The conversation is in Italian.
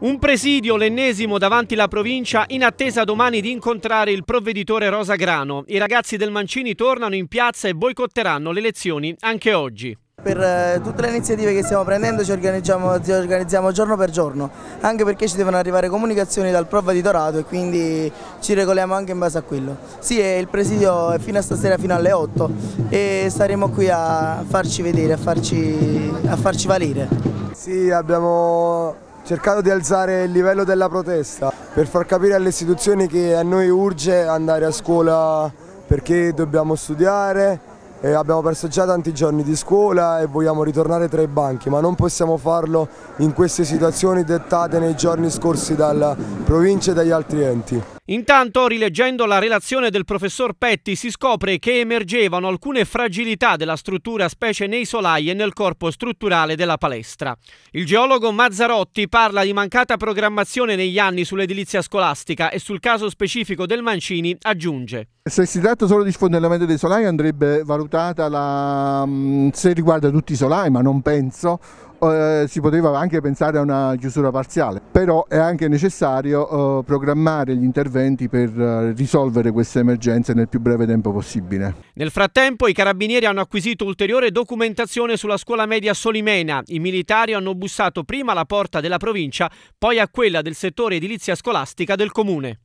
Un presidio, l'ennesimo, davanti la provincia, in attesa domani di incontrare il provveditore Rosa Grano. I ragazzi del Mancini tornano in piazza e boicotteranno le elezioni anche oggi. Per eh, tutte le iniziative che stiamo prendendo ci organizziamo, ci organizziamo, giorno per giorno, anche perché ci devono arrivare comunicazioni dal provveditorato e quindi ci regoliamo anche in base a quello. Sì, il presidio è fino a stasera fino alle 8 e staremo qui a farci vedere, a farci, a farci valere. Sì, abbiamo cercato di alzare il livello della protesta per far capire alle istituzioni che a noi urge andare a scuola perché dobbiamo studiare, abbiamo perso già tanti giorni di scuola e vogliamo ritornare tra i banchi, ma non possiamo farlo in queste situazioni dettate nei giorni scorsi dalla provincia e dagli altri enti. Intanto, rileggendo la relazione del professor Petti, si scopre che emergevano alcune fragilità della struttura, specie nei solai e nel corpo strutturale della palestra. Il geologo Mazzarotti parla di mancata programmazione negli anni sull'edilizia scolastica e sul caso specifico del Mancini aggiunge. Se si tratta solo di sfondellamento dei solai andrebbe valutata la, mm, se riguarda tutti i solai, ma non penso, eh, si poteva anche pensare a una chiusura parziale, però è anche necessario eh, programmare gli interventi per eh, risolvere queste emergenze nel più breve tempo possibile. Nel frattempo i carabinieri hanno acquisito ulteriore documentazione sulla scuola media Solimena. I militari hanno bussato prima alla porta della provincia, poi a quella del settore edilizia scolastica del comune.